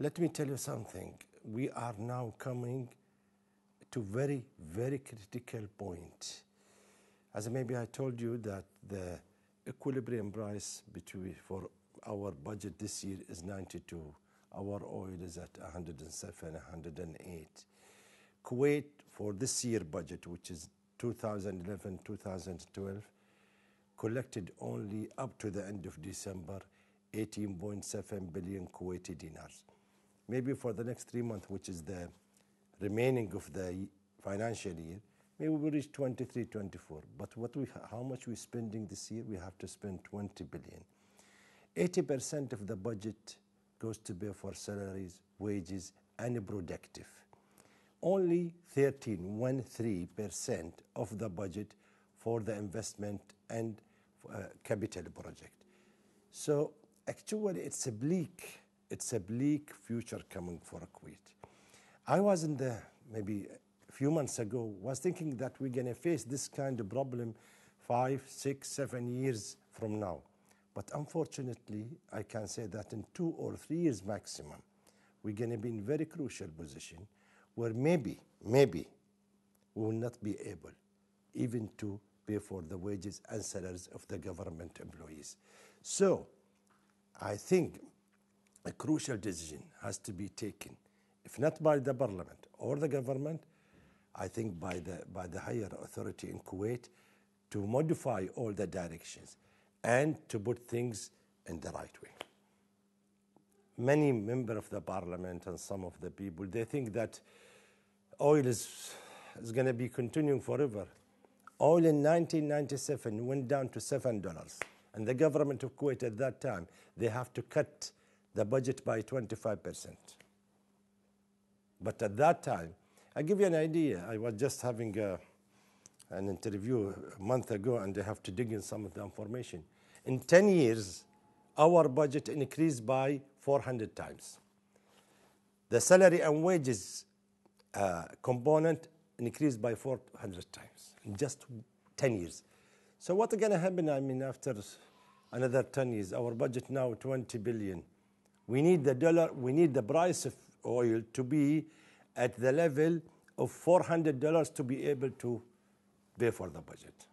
Let me tell you something. We are now coming to very, very critical point. As maybe I told you that the equilibrium price between for our budget this year is 92. Our oil is at 107, 108. Kuwait for this year budget, which is 2011, 2012, collected only up to the end of December 18.7 billion Kuwaiti dinars maybe for the next three months, which is the remaining of the financial year, maybe we reach 23, 24. But what we, how much we're spending this year, we have to spend 20 billion. 80% of the budget goes to pay for salaries, wages, and productive. Only 13.13% of the budget for the investment and uh, capital project. So actually, it's a bleak it's a bleak future coming for Kuwait. I was in the maybe a few months ago was thinking that we're going to face this kind of problem five, six, seven years from now. But unfortunately, I can say that in two or three years maximum, we're going to be in very crucial position where maybe, maybe, we will not be able even to pay for the wages and salaries of the government employees. So, I think crucial decision has to be taken, if not by the parliament or the government, I think by the, by the higher authority in Kuwait to modify all the directions and to put things in the right way. Many members of the parliament and some of the people, they think that oil is, is going to be continuing forever. Oil in 1997 went down to $7 and the government of Kuwait at that time, they have to cut the budget by 25%. But at that time, I give you an idea. I was just having a, an interview a month ago, and I have to dig in some of the information. In 10 years, our budget increased by 400 times. The salary and wages uh, component increased by 400 times in just 10 years. So what's going to happen, I mean, after another 10 years? Our budget now 20 billion. We need the dollar, we need the price of oil to be at the level of $400 to be able to pay for the budget.